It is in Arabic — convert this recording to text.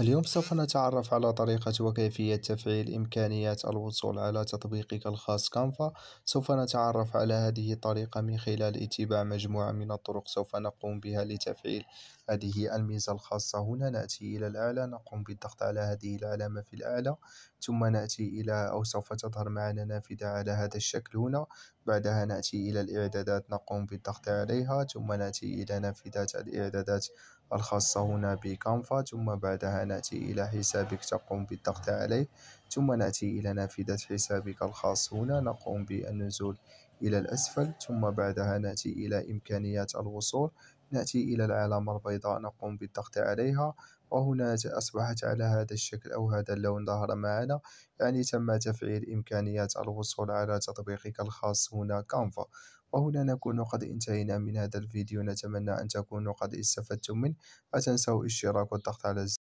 اليوم سوف نتعرف على طريقة وكيفية تفعيل إمكانيات الوصول على تطبيقك الخاص كانفا سوف نتعرف على هذه الطريقة من خلال اتباع مجموعة من الطرق سوف نقوم بها لتفعيل هذه الميزة الخاصة هنا نأتي إلى الأعلى نقوم بالضغط على هذه العلامة في الأعلى ثم نأتي إلى أو سوف تظهر معنا نافذة على هذا الشكل هنا بعدها نأتي إلى الإعدادات نقوم بالضغط عليها ثم نأتي إلى نافذة الإعدادات الخاصة هنا بكانفا ثم بعدها نأتي إلى حسابك تقوم بالضغط عليه ثم نأتي إلى نافذة حسابك الخاص هنا نقوم بالنزول إلى الأسفل ثم بعدها نأتي إلى إمكانيات الوصول نأتي إلى العلامة البيضاء نقوم بالضغط عليها وهنا أصبحت على هذا الشكل أو هذا اللون ظهر معنا يعني تم تفعيل إمكانيات الوصول على تطبيقك الخاص هنا كانفا وهنا نكون قد انتهينا من هذا الفيديو نتمنى أن تكونوا قد استفدتم منه لا تنسوا الاشتراك والضغط على الزر